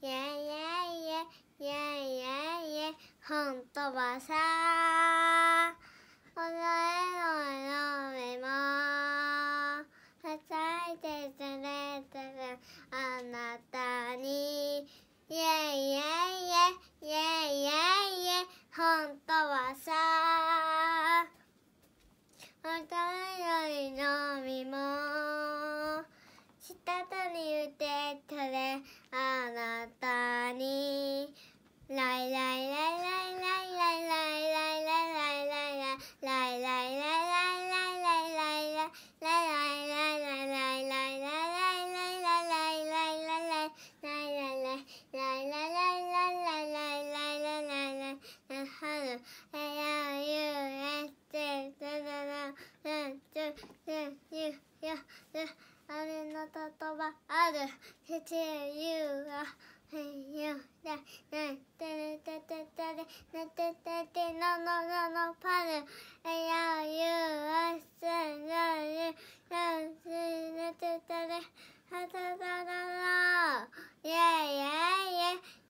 やややややや本当はさ踊れのよめも叩いて連れてるあなたにやややややややるあれの言葉ある父ち言うがよだね、てれてててね、ててててののののパルえやゆうあせなゆなすねててて、はたたららや